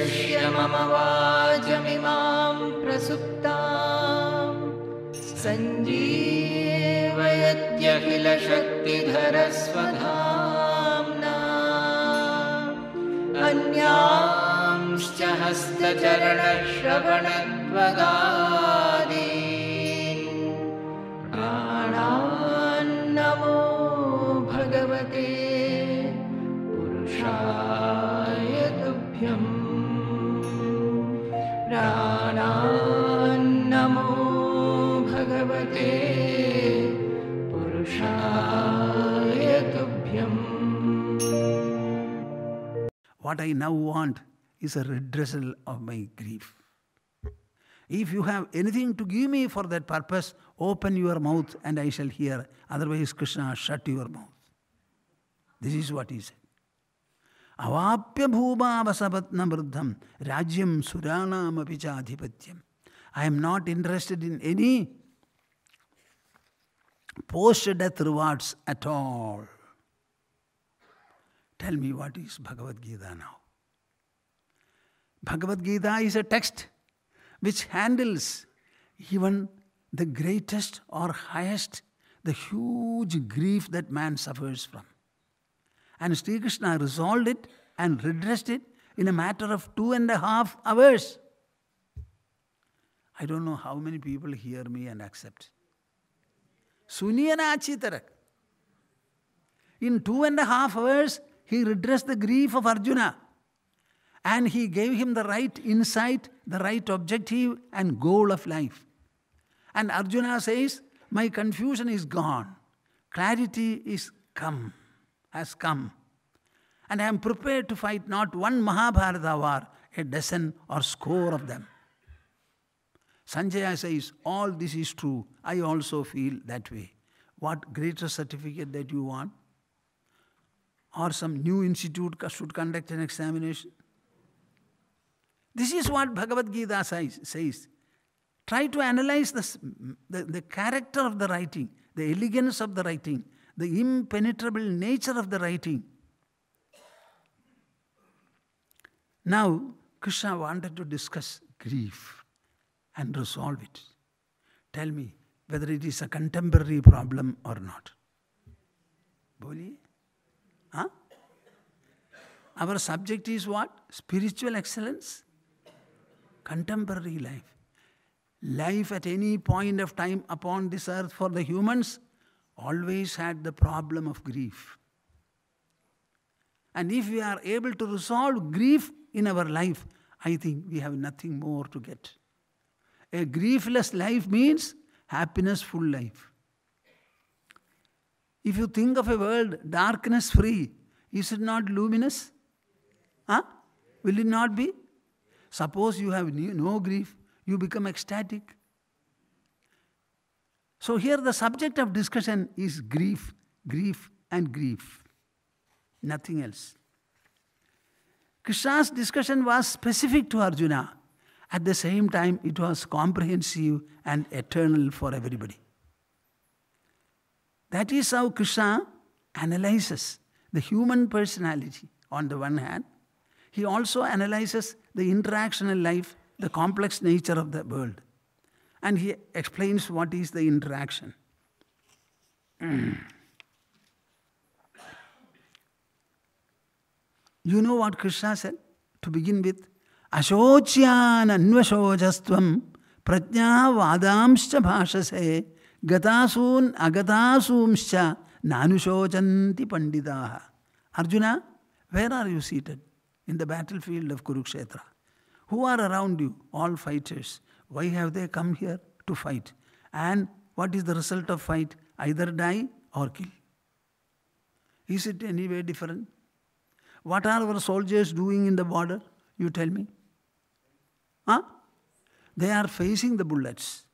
म वाजमिमाम् प्रसुप्ता सञ्जीवयत्यखिलशक्तिधर स्वगाम्ना अन्यांश्च हस्तचरणश्रवणत्वगा What I now want is a redressal of my grief. If you have anything to give me for that purpose, open your mouth and I shall hear. Otherwise, Krishna, shut your mouth. This is what he said. അവാപ്യ ഭൂമാവസപത്ന വൃദ്ധം rajyam സുരാണാമപി ചാധിപത്യം I am not interested in any post-death rewards at all. Tell me what is Bhagavad Gita now. Bhagavad Gita is a text which handles even the greatest or highest, the huge grief that man suffers from. And Sri Krishna resolved it and redressed it in a matter of two and a half hours. I don't know how many people hear me and accept. Suniya na achitarak. In two and a half hours, he redressed the grief of Arjuna and he gave him the right insight, the right objective and goal of life. And Arjuna says, My confusion is gone. Clarity is come, has come. And I am prepared to fight not one Mahabharata war, a dozen or score of them. Sanjaya says, All this is true. I also feel that way. What greater certificate that you want? or some new institute should conduct an examination. This is what Bhagavad Gita says. says. Try to analyze the, the, the character of the writing, the elegance of the writing, the impenetrable nature of the writing. Now, Krishna wanted to discuss grief and resolve it. Tell me whether it is a contemporary problem or not. Boli? Our subject is what? Spiritual excellence, contemporary life. Life at any point of time upon this earth for the humans always had the problem of grief. And if we are able to resolve grief in our life, I think we have nothing more to get. A griefless life means happiness full life. If you think of a world darkness free, is it not luminous? Huh? Will it not be? Suppose you have no grief, you become ecstatic. So here the subject of discussion is grief, grief and grief. Nothing else. Krishna's discussion was specific to Arjuna. At the same time, it was comprehensive and eternal for everybody. That is how Krishna analyzes the human personality on the one hand he also analyzes the interactional life, the complex nature of the world. And he explains what is the interaction. you know what Krishna said to begin with? Ashochyana anvashojastvam prajnavadamscha bhashase gatasun agatasumscha nanushojanti pandidaha. Arjuna, where are you seated? in the battlefield of Kurukshetra. Who are around you? All fighters. Why have they come here? To fight. And what is the result of fight? Either die or kill. Is it any way different? What are our soldiers doing in the border? You tell me. Huh? They are facing the bullets.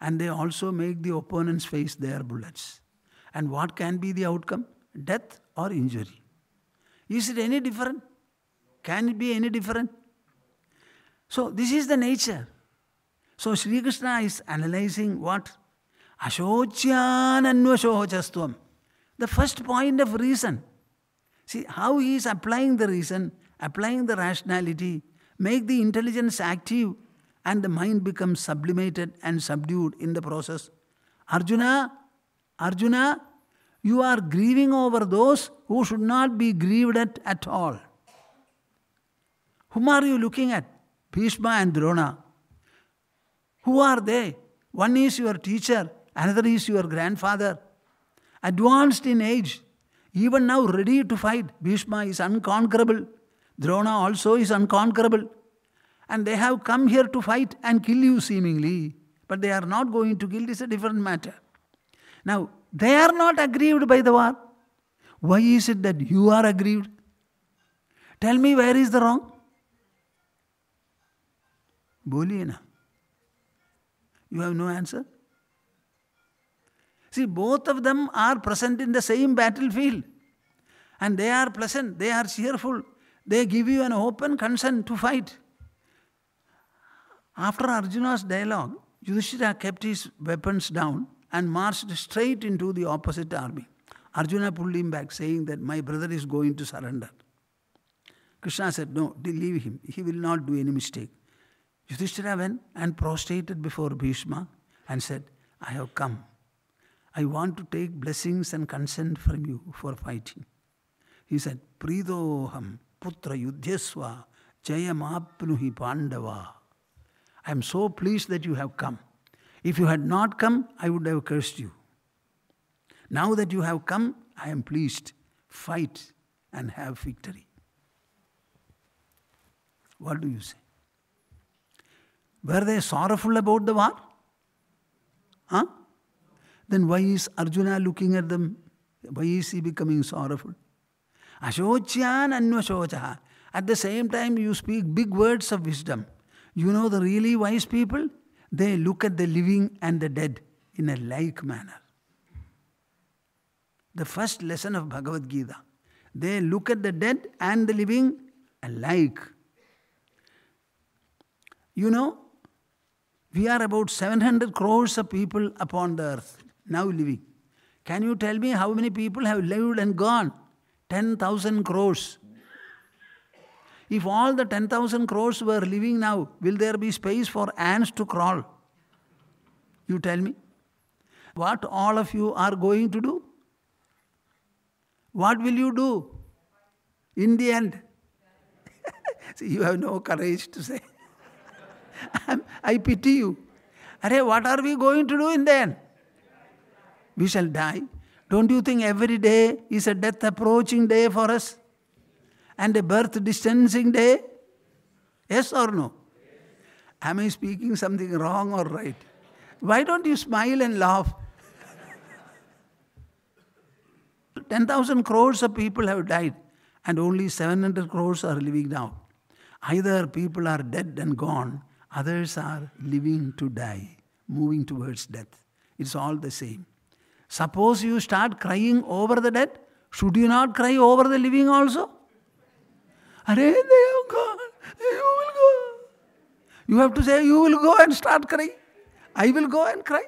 And they also make the opponents face their bullets. And what can be the outcome? Death or injury. Is it any different? Can it be any different? So, this is the nature. So, Sri Krishna is analyzing what? Ashocyananvashochastvam. The first point of reason. See how he is applying the reason, applying the rationality, make the intelligence active, and the mind becomes sublimated and subdued in the process. Arjuna, Arjuna, you are grieving over those who should not be grieved at, at all. Whom are you looking at? Bhishma and Drona. Who are they? One is your teacher, another is your grandfather. Advanced in age, even now ready to fight. Bhishma is unconquerable. Drona also is unconquerable. And they have come here to fight and kill you, seemingly. But they are not going to kill, it is a different matter. Now, they are not aggrieved by the war. Why is it that you are aggrieved? Tell me where is the wrong? बोलिए You have no answer? See, both of them are present in the same battlefield. And they are pleasant, they are cheerful, they give you an open consent to fight. After Arjuna's dialogue, Yudhishthira kept his weapons down and marched straight into the opposite army. Arjuna pulled him back, saying that my brother is going to surrender. Krishna said, No, leave him. He will not do any mistake. Yudhishthira went and prostrated before Bhishma and said, I have come. I want to take blessings and consent from you for fighting. He said, Pridoham putra yudhyasva jayamapnuhi pandava. I am so pleased that you have come. If you had not come, I would have cursed you. Now that you have come, I am pleased. Fight and have victory. What do you say? Were they sorrowful about the war? Huh? Then why is Arjuna looking at them? Why is he becoming sorrowful? Ashochan anvashochaha. At the same time, you speak big words of wisdom. You know the really wise people? They look at the living and the dead in a like manner. The first lesson of Bhagavad Gita. They look at the dead and the living alike. You know, we are about 700 crores of people upon the earth now living. Can you tell me how many people have lived and gone? 10,000 crores. If all the 10,000 crores were living now, will there be space for ants to crawl? You tell me. What all of you are going to do? What will you do in the end? See, you have no courage to say. I pity you. Array, what are we going to do in then? We shall die. Don't you think every day is a death approaching day for us? And a birth distancing day? Yes or no? Am I speaking something wrong or right? Why don't you smile and laugh? 10,000 crores of people have died, and only 700 crores are living now. Either people are dead and gone, Others are living to die, moving towards death. It's all the same. Suppose you start crying over the dead, should you not cry over the living also? Are they gone, you will go. You have to say, You will go and start crying. I will go and cry.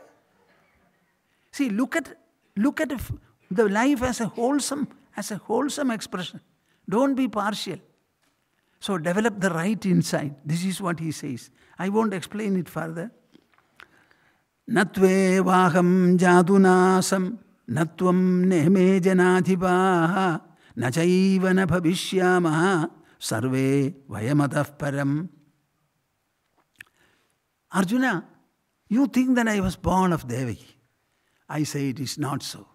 See, look at look at the life as a wholesome, as a wholesome expression. Don't be partial. So develop the right insight. This is what he says. I won't explain it further. Natve vaham jadunasam natvam nehme janadhivaha nachaiva na bhavishyamaha sarve vayamatah param. Arjuna, you think that I was born of Devaki. I say it is not so.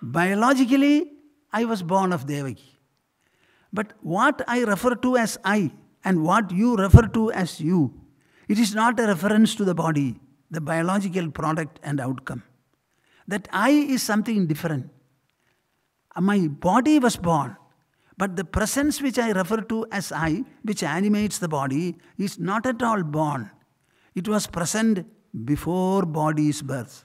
Biologically, I was born of Devaki. But what I refer to as I and what you refer to as you, it is not a reference to the body, the biological product and outcome. That I is something different. Uh, my body was born, but the presence which I refer to as I, which animates the body, is not at all born. It was present before body's birth.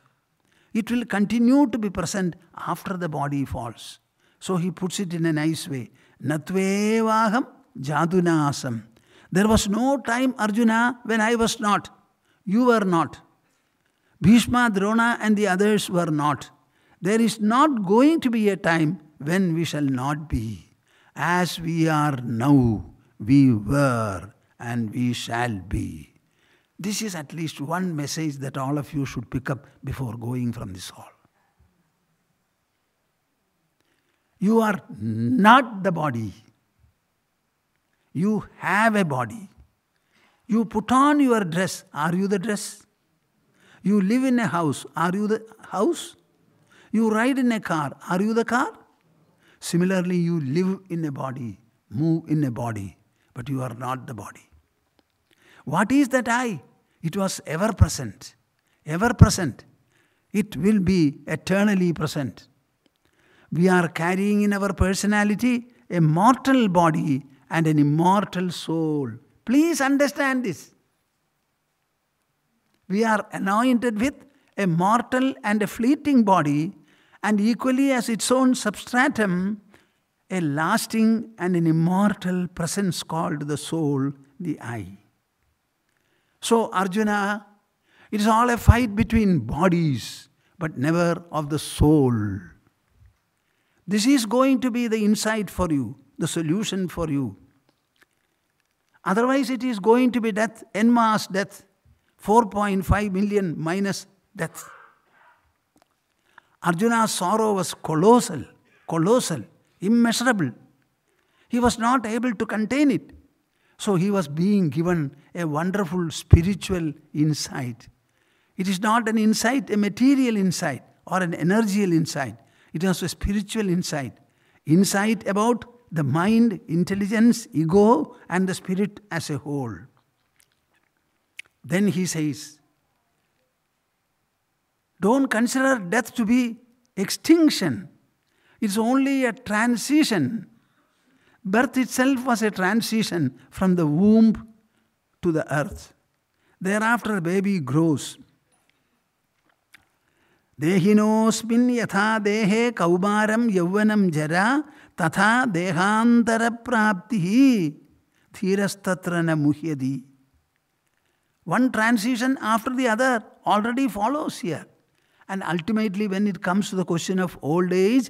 It will continue to be present after the body falls. So he puts it in a nice way. Natvevaham jadunasam. There was no time, Arjuna, when I was not. You were not. Bhishma, Drona, and the others were not. There is not going to be a time when we shall not be. As we are now, we were, and we shall be. This is at least one message that all of you should pick up before going from this hall. You are not the body. You have a body. You put on your dress. Are you the dress? You live in a house. Are you the house? You ride in a car. Are you the car? Similarly, you live in a body, move in a body, but you are not the body. What is that I? It was ever present, ever present. It will be eternally present we are carrying in our personality a mortal body and an immortal soul. Please understand this. We are anointed with a mortal and a fleeting body, and equally as its own substratum, a lasting and an immortal presence called the soul, the I. So, Arjuna, it is all a fight between bodies, but never of the soul. This is going to be the insight for you, the solution for you. Otherwise, it is going to be death, en masse death, 4.5 million minus death. Arjuna's sorrow was colossal, colossal, immeasurable. He was not able to contain it. So he was being given a wonderful spiritual insight. It is not an insight, a material insight or an energial insight. It is also spiritual insight. Insight about the mind, intelligence, ego, and the spirit as a whole. Then he says, Don't consider death to be extinction, it's only a transition. Birth itself was a transition from the womb to the earth. Thereafter, baby grows. देहिनोस्मिन् यथा देहे कौमारं यौवनं जरा तथा देहान्तरप्राप्तिः धीरस्तत्र न मुह्यति one transition after the other already follows here and ultimately when it comes to the question of old age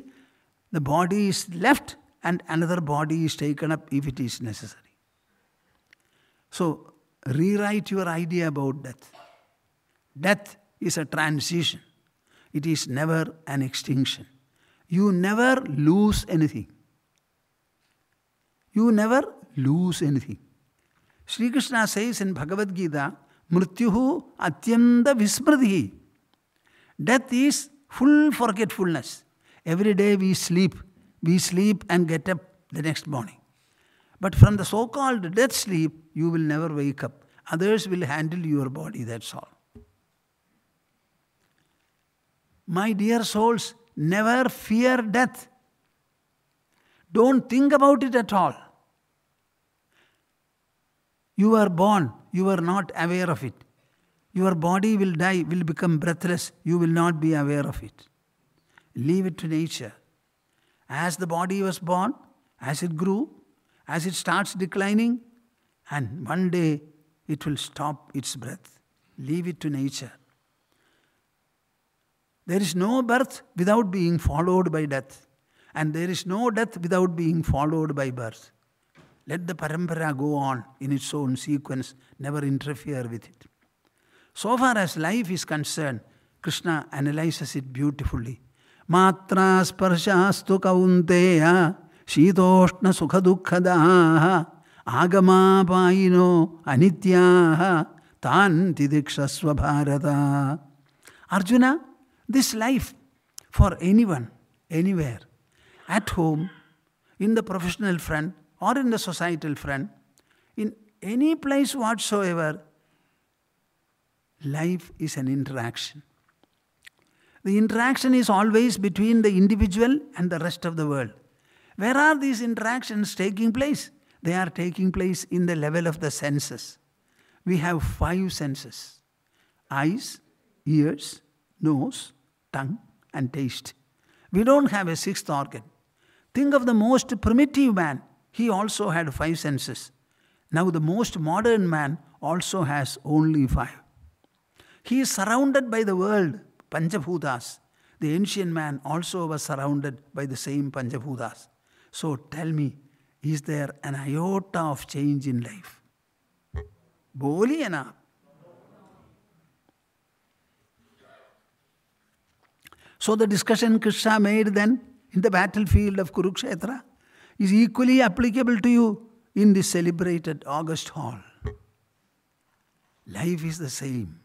the body is left and another body is taken up if it is necessary so rewrite your idea about death death is a transition It is never an extinction. You never lose anything. You never lose anything. Sri Krishna says in Bhagavad Gita, Mrityuhu atyanda vismriti. Death is full forgetfulness. Every day we sleep. We sleep and get up the next morning. But from the so called death sleep, you will never wake up. Others will handle your body, that's all. My dear souls, never fear death. Don't think about it at all. You are born, you are not aware of it. Your body will die, will become breathless, you will not be aware of it. Leave it to nature. As the body was born, as it grew, as it starts declining, and one day it will stop its breath. Leave it to nature. There is no birth without being followed by death. And there is no death without being followed by birth. Let the parampara go on in its own sequence, never interfere with it. So far as life is concerned, Krishna analyzes it beautifully. Matra sparshastu kaunteya shitoshna शीतोष्ण सुख agama आगमापायिनो अनित्याः tan tidiksha swabharata. Arjuna, this life for anyone, anywhere, at home, in the professional front, or in the societal front, in any place whatsoever, life is an interaction. The interaction is always between the individual and the rest of the world. Where are these interactions taking place? They are taking place in the level of the senses. We have five senses eyes, ears, nose, tongue, and taste. We don't have a sixth organ. Think of the most primitive man. He also had five senses. Now, the most modern man also has only five. He is surrounded by the world, Panjabhutas. The ancient man also was surrounded by the same Panjabhutas. So tell me, is there an iota of change in life? Boliana, So the discussion Krishna made then in the battlefield of Kurukshetra is equally applicable to you in this celebrated August hall. Life is the same,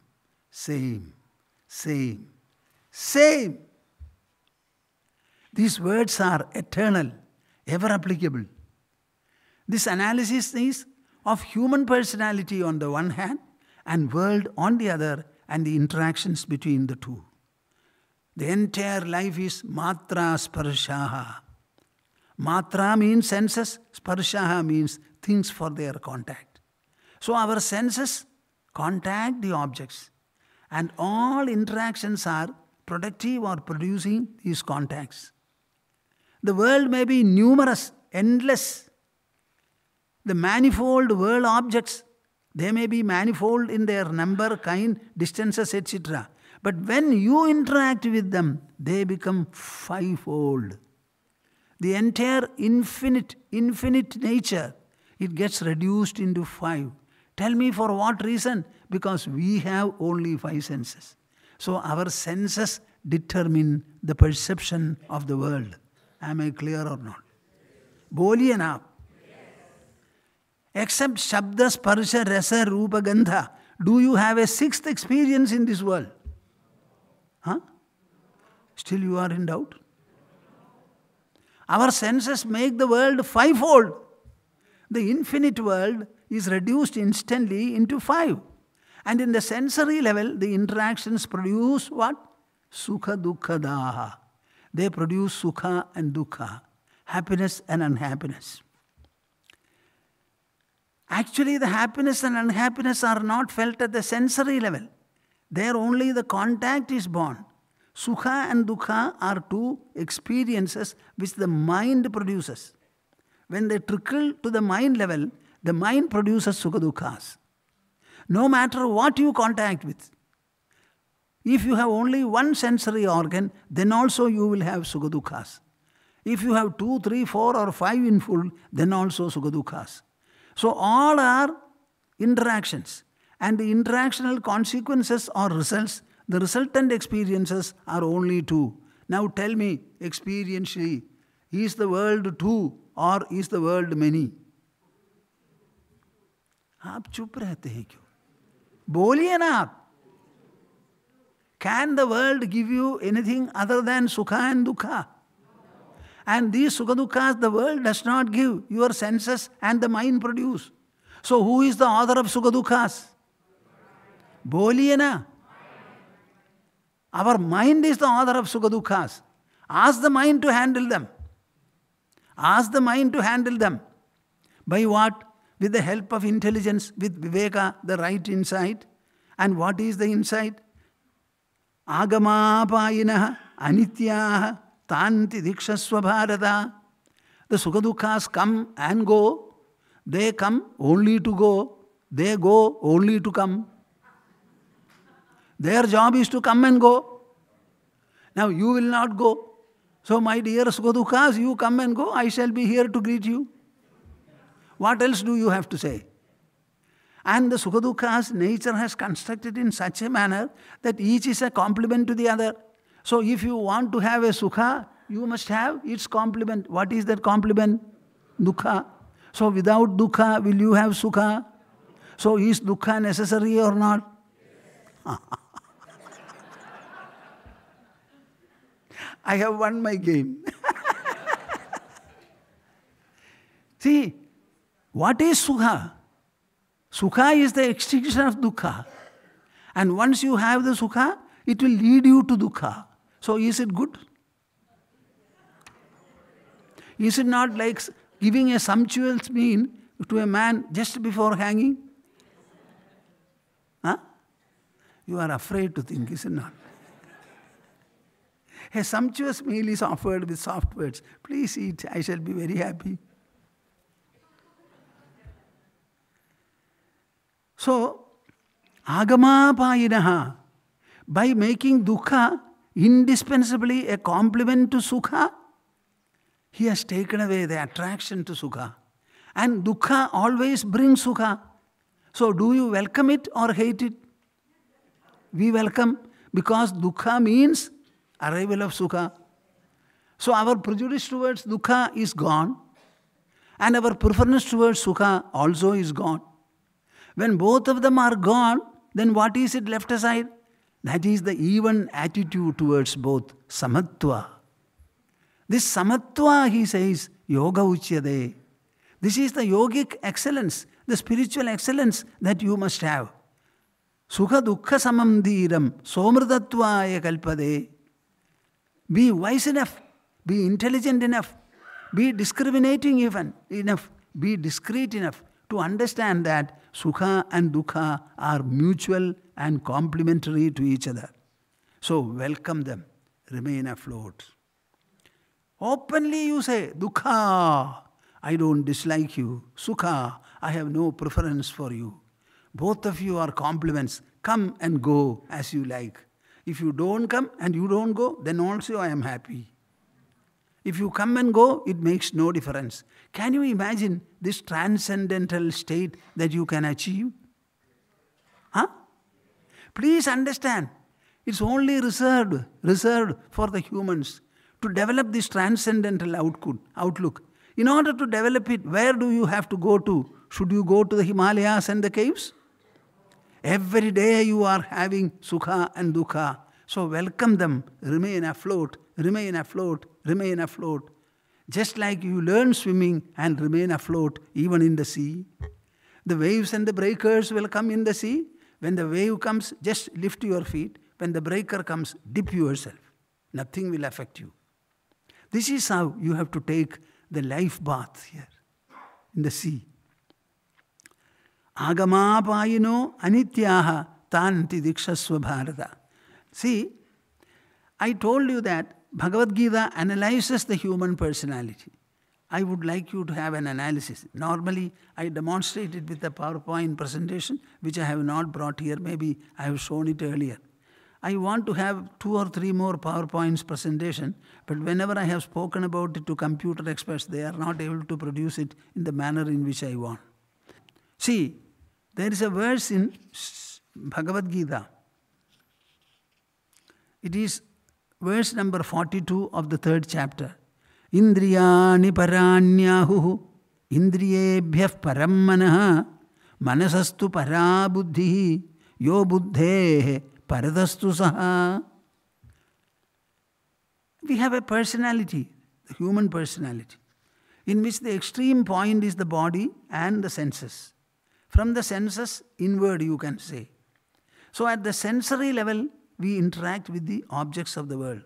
same, same, same. These words are eternal, ever applicable. This analysis is of human personality on the one hand and world on the other and the interactions between the two. The entire life is matra sparshaha. Matra means senses, sparshaha means things for their contact. So our senses contact the objects, and all interactions are productive or producing these contacts. The world may be numerous, endless. The manifold world objects, they may be manifold in their number, kind, distances, etc. But when you interact with them, they become fivefold. The entire infinite, infinite nature, it gets reduced into five. Tell me for what reason? Because we have only five senses. So our senses determine the perception of the world. Am I clear or not? Bolian enough. Except Shabda, Sparsha, Rasa, Rupa, Gandha, do you have a sixth experience in this world? Huh? Still you are in doubt? Our senses make the world fivefold. The infinite world is reduced instantly into five. And in the sensory level, the interactions produce what? Sukha dukha daha. They produce sukha and dukha, happiness and unhappiness. Actually, the happiness and unhappiness are not felt at the sensory level. There only the contact is born. Sukha and Dukha are two experiences which the mind produces. When they trickle to the mind level, the mind produces Sukha Dukhas. No matter what you contact with, if you have only one sensory organ, then also you will have Sukha Dukhas. If you have two, three, four, or five in full, then also Sukha Dukhas. So all are interactions and the interactional consequences or results, the resultant experiences are only two. Now tell me experientially, is the world two or is the world many? Can the world give you anything other than sukha and world give you sukha and these the world does not give your senses and the mind produce so who is the author of sukha sukadukkhas बोलिए Our mind is the author of sukha Ask the mind to handle them. Ask the mind to handle them. By what? With the help of intelligence, with viveka, the right insight. And what is the insight? Agamapayinah anityah tanti dikshasva bharata. The sukha come and go. They come only to go. They go only to come. Their job is to come and go. Now you will not go. So, my dear Sgodhukas, you come and go. I shall be here to greet you. What else do you have to say? And the Sukadukha's nature has constructed in such a manner that each is a complement to the other. So, if you want to have a Sukha, you must have its complement. What is that complement? Dukha. So, without Dukha, will you have Sukha? So, is Dukha necessary or not? I have won my game. See, what is Sukha? Sukha is the extinction of Dukkha. And once you have the Sukha, it will lead you to Dukkha. So is it good? Is it not like giving a sumptuous meal to a man just before hanging? Huh? You are afraid to think, is it not? A sumptuous meal is offered with soft words. Please eat, I shall be very happy. So, agamapayinaha, by making dukkha indispensably a complement to sukha, he has taken away the attraction to sukha. And dukkha always brings sukha. So, do you welcome it or hate it? We welcome because dukkha means arrival of Sukha. So our prejudice towards Dukkha is gone and our preference towards Sukha also is gone. When both of them are gone, then what is it left aside? That is the even attitude towards both samatva. This samatva, he says, yoga uchyade. This is the yogic excellence, the spiritual excellence that you must have. Sukha dukkha samam dhiram somrdatvaya kalpade. Be wise enough. Be intelligent enough. Be discriminating even enough. Be discreet enough to understand that Sukha and Dukha are mutual and complementary to each other. So welcome them. Remain afloat. Openly you say, Dukha, I don't dislike you. Sukha, I have no preference for you. Both of you are complements. Come and go as you like. If you don't come and you don't go, then also I am happy. If you come and go, it makes no difference. Can you imagine this transcendental state that you can achieve? Huh? Please understand, it's only reserved, reserved for the humans to develop this transcendental output, outlook. In order to develop it, where do you have to go to? Should you go to the Himalayas and the caves? Every day you are having sukha and dukha. So welcome them. Remain afloat, remain afloat, remain afloat. Just like you learn swimming and remain afloat even in the sea. The waves and the breakers will come in the sea. When the wave comes, just lift your feet. When the breaker comes, dip yourself. Nothing will affect you. This is how you have to take the life bath here in the sea. ಆಗಮಾಪಾಯಿನೋ diksha ತಾಂತಿ See, I told you that Bhagavad Gita analyzes the human personality. I would like you to have an analysis. Normally, I demonstrated with a PowerPoint presentation, which I have not brought here. Maybe I have shown it earlier. I want to have two or three more PowerPoints presentation, but whenever I have spoken about it to computer experts, they are not able to produce it in the manner in which I want. See, there is a verse in Bhagavad Gita. It is verse number 42 of the third chapter. Indriyani paranyahu indriyebhyav parammanaha manasastu parabuddhi yo buddhehe paradastu saha. We have a personality, the human personality, in which the extreme point is the body and the senses. From the senses inward, you can say. So, at the sensory level, we interact with the objects of the world.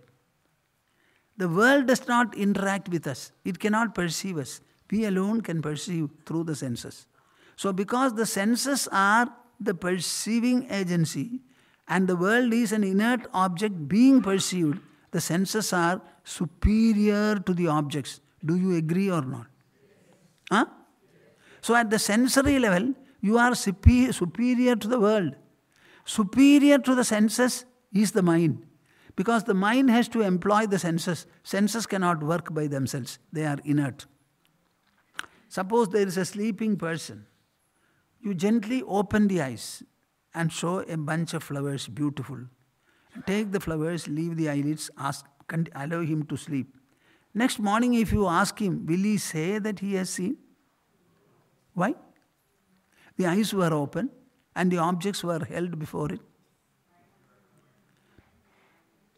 The world does not interact with us, it cannot perceive us. We alone can perceive through the senses. So, because the senses are the perceiving agency and the world is an inert object being perceived, the senses are superior to the objects. Do you agree or not? Huh? So, at the sensory level, you are superior to the world. Superior to the senses is the mind. Because the mind has to employ the senses. Senses cannot work by themselves, they are inert. Suppose there is a sleeping person. You gently open the eyes and show a bunch of flowers, beautiful. Take the flowers, leave the eyelids, ask, allow him to sleep. Next morning, if you ask him, will he say that he has seen? Why? The eyes were open and the objects were held before it.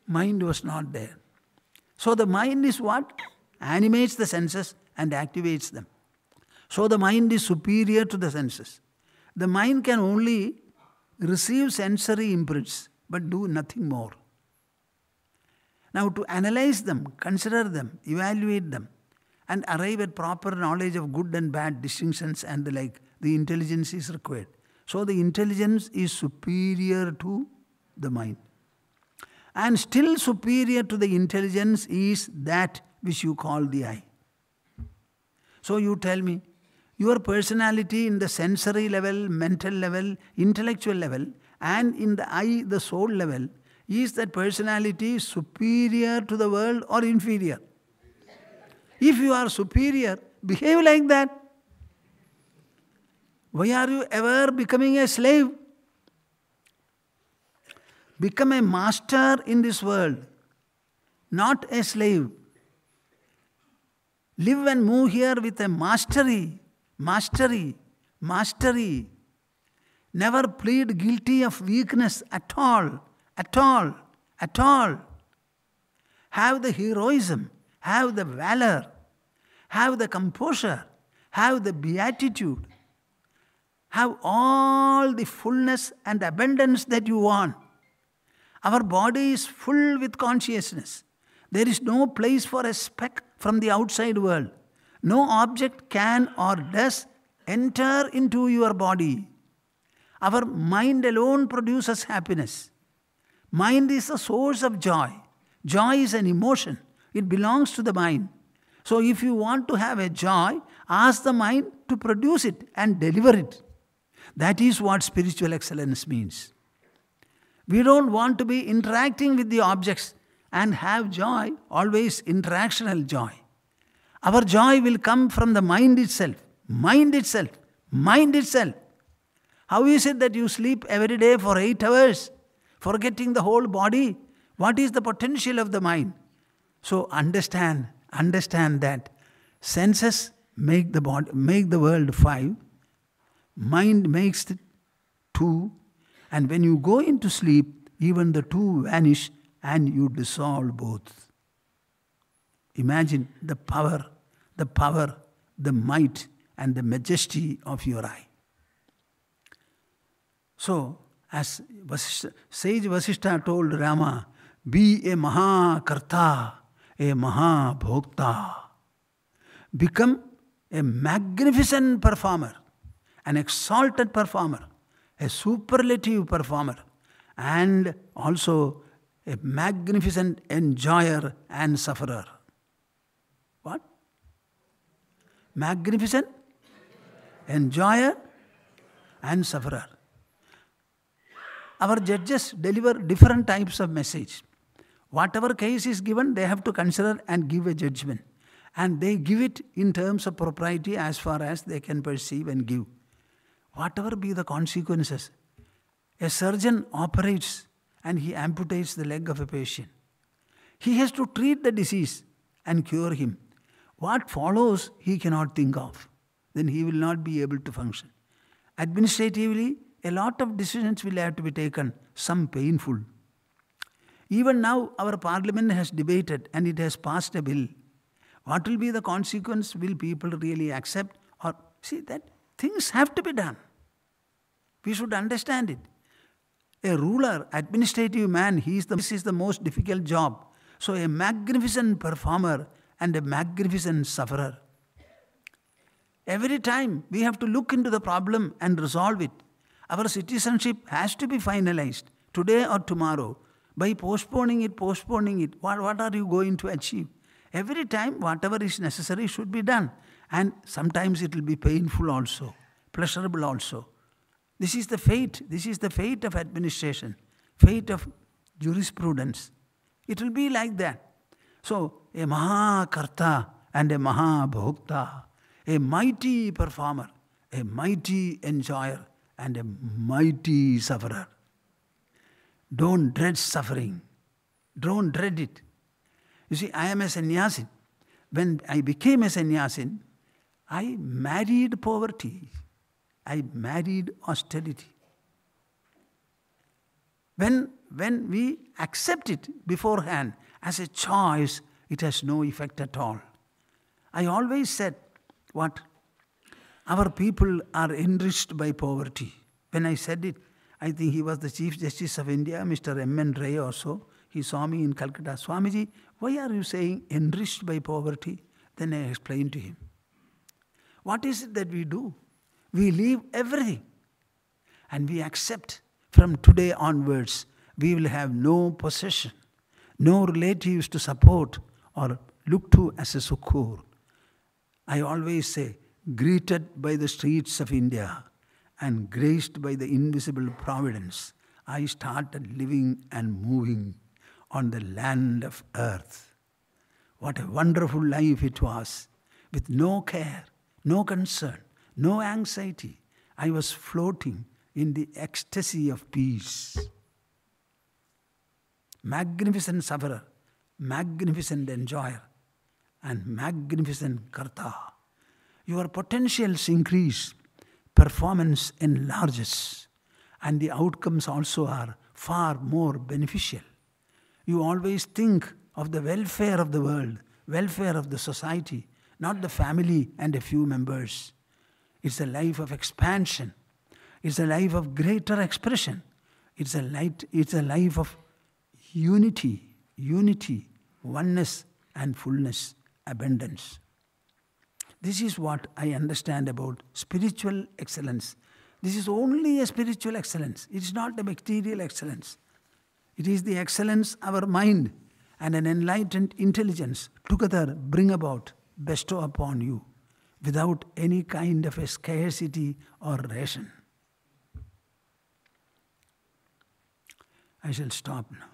Mind was not there. So the mind is what? Animates the senses and activates them. So the mind is superior to the senses. The mind can only receive sensory imprints but do nothing more. Now, to analyze them, consider them, evaluate them, and arrive at proper knowledge of good and bad distinctions and the like, the intelligence is required. So the intelligence is superior to the mind. And still superior to the intelligence is that which you call the eye. So you tell me, your personality in the sensory level, mental level, intellectual level, and in the eye, the soul level, is that personality superior to the world or inferior? If you are superior, behave like that. Why are you ever becoming a slave? Become a master in this world, not a slave. Live and move here with a mastery, mastery, mastery. Never plead guilty of weakness at all, at all, at all. Have the heroism, have the valor, have the composure, have the beatitude, have all the fullness and abundance that you want. Our body is full with consciousness. There is no place for a speck from the outside world. No object can or does enter into your body. Our mind alone produces happiness. Mind is the source of joy. Joy is an emotion, it belongs to the mind. So, if you want to have a joy, ask the mind to produce it and deliver it. That is what spiritual excellence means. We don't want to be interacting with the objects and have joy, always interactional joy. Our joy will come from the mind itself, mind itself, mind itself. How is it that you sleep every day for eight hours, forgetting the whole body? What is the potential of the mind? So understand, understand that senses make the, body, make the world five, Mind makes the two, and when you go into sleep, even the two vanish and you dissolve both. Imagine the power, the power, the might, and the majesty of your eye. So, as sage Vasishtha told Rama, be a Mahakarta, a Mahabhokta. Become a magnificent performer an exalted performer, a superlative performer, and also a magnificent enjoyer and sufferer. What? Magnificent enjoyer and sufferer. Our judges deliver different types of message. Whatever case is given, they have to consider and give a judgment. And they give it in terms of propriety as far as they can perceive and give whatever be the consequences. A surgeon operates and he amputates the leg of a patient. He has to treat the disease and cure him. What follows, he cannot think of. Then he will not be able to function. Administratively, a lot of decisions will have to be taken, some painful. Even now, our parliament has debated and it has passed a bill. What will be the consequence? Will people really accept? Or see that things have to be done. We should understand it. A ruler, administrative man, he is the, this is the most difficult job. So, a magnificent performer and a magnificent sufferer. Every time we have to look into the problem and resolve it. Our citizenship has to be finalized today or tomorrow. By postponing it, postponing it, what, what are you going to achieve? Every time, whatever is necessary should be done. And sometimes it will be painful also, pleasurable also. This is the fate. This is the fate of administration, fate of jurisprudence. It will be like that. So, a Mahakarta and a Mahabhokta, a mighty performer, a mighty enjoyer, and a mighty sufferer. Don't dread suffering. Don't dread it. You see, I am a sannyasin. When I became a sannyasin, I married poverty. I married austerity. When, when we accept it beforehand as a choice, it has no effect at all. I always said, what? Our people are enriched by poverty. When I said it, I think he was the Chief Justice of India, Mr. M. N. Ray or so. He saw me in Calcutta. Swamiji, why are you saying enriched by poverty? Then I explained to him. What is it that we do? We leave everything and we accept from today onwards we will have no possession, no relatives to support or look to as a succour. I always say, greeted by the streets of India and graced by the invisible providence, I started living and moving on the land of earth. What a wonderful life it was, with no care, no concern, no anxiety. I was floating in the ecstasy of peace. Magnificent sufferer, magnificent enjoyer, and magnificent karta. Your potentials increase, performance enlarges, and the outcomes also are far more beneficial. You always think of the welfare of the world, welfare of the society, not the family and a few members. It's a life of expansion. It's a life of greater expression. It's a, light, it's a life of unity, unity, oneness, and fullness, abundance. This is what I understand about spiritual excellence. This is only a spiritual excellence. It's not a material excellence. It is the excellence our mind and an enlightened intelligence together bring about bestow upon you without any kind of a scarcity or ration. I shall stop now.